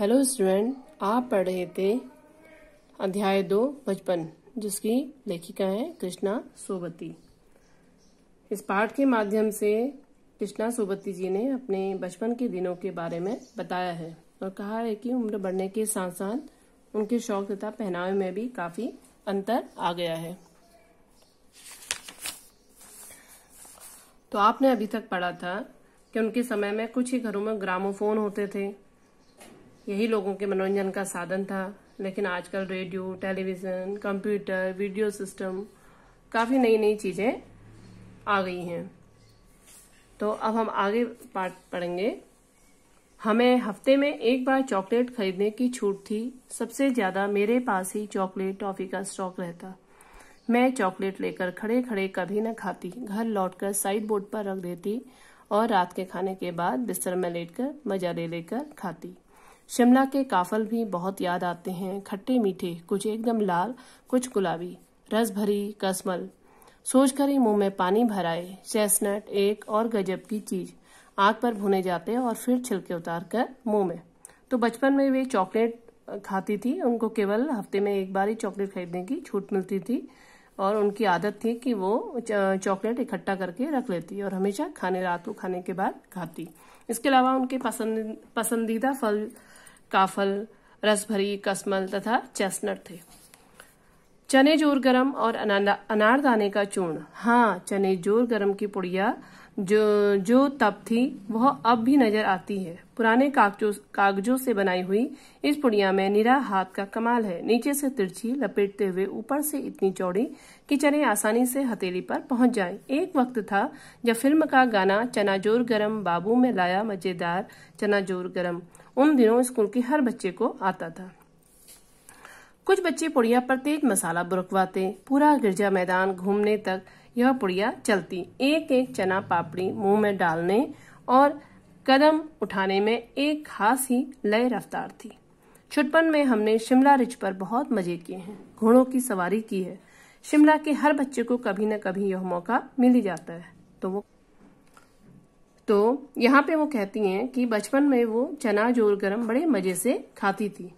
Hello student आप पढ़ रहे थे अध्याय दो बचपन जिसकी लेखिका है कृष्णा सोबती इस पाठ के माध्यम से कृष्णा सोबती जी ने अपने बचपन के दिनों के बारे में बताया है और कहा है कि उम्र बढ़ने के साथ साथ उनके शौक तथा पहनावे में भी काफी अंतर आ गया है तो आपने अभी तक पढ़ा था कि उनके समय में कुछ ही घरों में ग्रामोफोन होते थे यही लोगों के मनोरंजन का साधन था लेकिन आजकल radio television computer video system काफ़ी नई नई चीज़ें आ गई हैं तो अब हम आगे पार्ट पढ़ेंगे हमें हफ्ते में एक बार चॉकलेट खरीदने की छूट थी सबसे ज़्यादा मेरे पास ही चॉकलेट टॉफ़ी का स्टॉक रहता मैं चॉकलेट लेकर खड़े खड़े कभी न खाती घर लौटकर साइड बोर्ड पर रख देती और रात के खाने के बाद बिस्तर में लेटकर मजा ले लेकर खाती शिमला के काफल भी बहुत याद आते हैं खट्टे मीठे कुछ एकदम लाल कुछ गुलाबी रस भरी कसमल सोचकर ही मुंह में पानी भराए चेस्टनट एक और गजब की चीज आग पर भुने जाते और फिर छिलके उतार कर मुंह में तो बचपन में वे चॉकलेट खाती थी उनको केवल हफ्ते में एक बार ही चॉकलेट खरीदने की छूट मिलती थी और उनकी आदत थी कि वो चॉकलेट इकट्ठा करके रख लेती और हमेशा खाने रात को खाने के बाद खाती इसके अलावा उनके पसंद पसंदीदा फल काफल रसभरी कसमल तथा चेस्टनट थे चने जोर गरम और अनारदाने का चूर्ण हाँ चने जोर गरम की पुड़िया जो जो तब थी वह अब भी नजर आती है पुराने कागजों कागजों से बनाई हुई इस पुड़िया में निरा हाथ का कमाल है नीचे से तिरछी लपेटते हुए ऊपर से इतनी चौड़ी कि चने आसानी से हथेली पर पहुंच जाएं। एक वक्त था जब फिल्म का गाना चनाजोर गरम बाबू में लाया मजेदार चनाजोर गरम उन दिनों स्कूल के हर बच्चे को आता था कुछ बच्चे पुड़िया पर तेज मसाला बुरकवाते पूरा गिरजा मैदान घूमने तक यह पुड़िया चलती एक एक चना पापड़ी मुंह में डालने और कदम उठाने में एक खास ही लय रफ्तार थी छुटपन में हमने शिमला रिज पर बहुत मजे किए हैं घोड़ों की सवारी की है शिमला के हर बच्चे को कभी न कभी यह मौका मिल ही जाता है तो वो तो यहाँ पे वो कहती हैं कि बचपन में वो चना जोर गरम बड़े मजे से खाती थी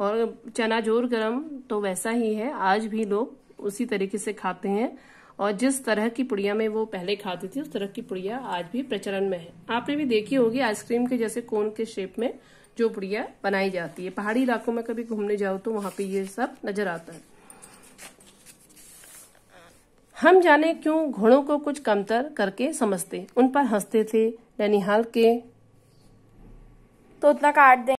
और चना जोर गरम तो वैसा ही है आज भी लोग उसी तरीके से खाते हैं और जिस तरह की पुड़िया में वो पहले खाती थी उस तरह की पुड़िया आज भी प्रचलन में है आपने भी देखी होगी आइसक्रीम के जैसे कोन के शेप में जो पुड़िया बनाई जाती है पहाड़ी इलाकों में कभी घूमने जाओ तो वहां पे ये सब नजर आता है हम जाने क्यों घोड़ों को कुछ कमतर करके समझते उन पर हंसते थे नैनिहाल के तो उतना काट दे